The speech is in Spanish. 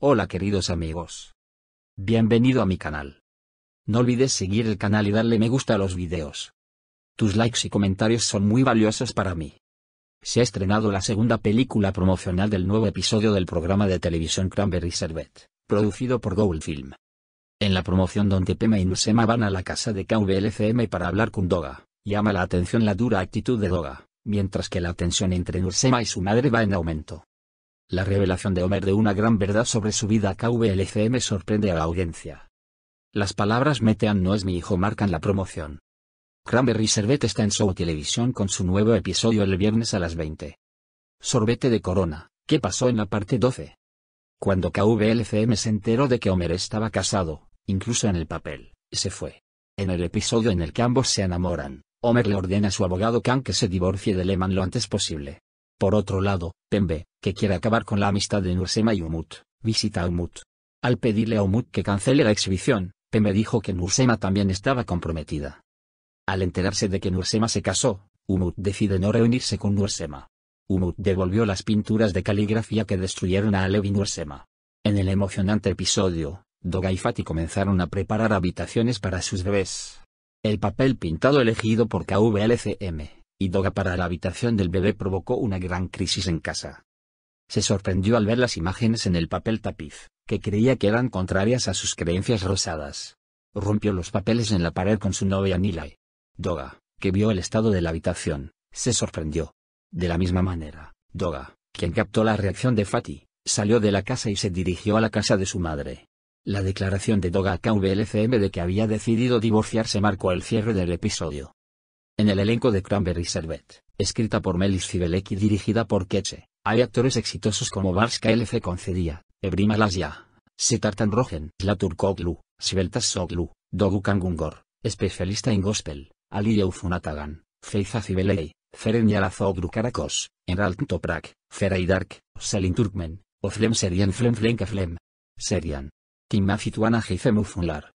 Hola queridos amigos. Bienvenido a mi canal. No olvides seguir el canal y darle me gusta a los videos. Tus likes y comentarios son muy valiosos para mí. Se ha estrenado la segunda película promocional del nuevo episodio del programa de televisión Cranberry Servet, producido por Gold Film. En la promoción donde Pema y Nursema van a la casa de KVLFM para hablar con Doga, llama la atención la dura actitud de Doga, mientras que la tensión entre Nursema y su madre va en aumento. La revelación de Homer de una gran verdad sobre su vida a KVLCM sorprende a la audiencia. Las palabras Metean no es mi hijo marcan la promoción. Cranberry Servet está en Show Televisión con su nuevo episodio el viernes a las 20. Sorbete de Corona, ¿qué pasó en la parte 12? Cuando KVLCM se enteró de que Homer estaba casado, incluso en el papel, se fue. En el episodio en el que ambos se enamoran, Homer le ordena a su abogado Khan que se divorcie de Lehman lo antes posible. Por otro lado, Pembe, que quiere acabar con la amistad de Nursema y Umut, visita a Umut. Al pedirle a Umut que cancele la exhibición, Pembe dijo que Nursema también estaba comprometida. Al enterarse de que Nursema se casó, Umut decide no reunirse con Nursema. Umut devolvió las pinturas de caligrafía que destruyeron a Alev Nursema. En el emocionante episodio, Doga y Fati comenzaron a preparar habitaciones para sus bebés. El papel pintado elegido por KVLCM y Doga para la habitación del bebé provocó una gran crisis en casa. Se sorprendió al ver las imágenes en el papel tapiz, que creía que eran contrarias a sus creencias rosadas. Rompió los papeles en la pared con su novia Nilay. Doga, que vio el estado de la habitación, se sorprendió. De la misma manera, Doga, quien captó la reacción de Fati, salió de la casa y se dirigió a la casa de su madre. La declaración de Doga a KVLCM de que había decidido divorciarse marcó el cierre del episodio. En el elenco de Cranberry Servet, escrita por Melis Cibelec y dirigida por Keche, hay actores exitosos como Varska L.F. Concedia, Ebrim Setartan Rojen, Rogen, Koglu, Sibeltas Soglu, Dogu Kangungor, especialista en gospel, Ali Eufun Feiza Cibelei, Feren Yalazoglu Karakos, Enralt Toprak, Feray Dark, Selin Turkmen, Oflem Serian Flem Flem Flem. Serian. Kimafituana Heifem Ufunlar.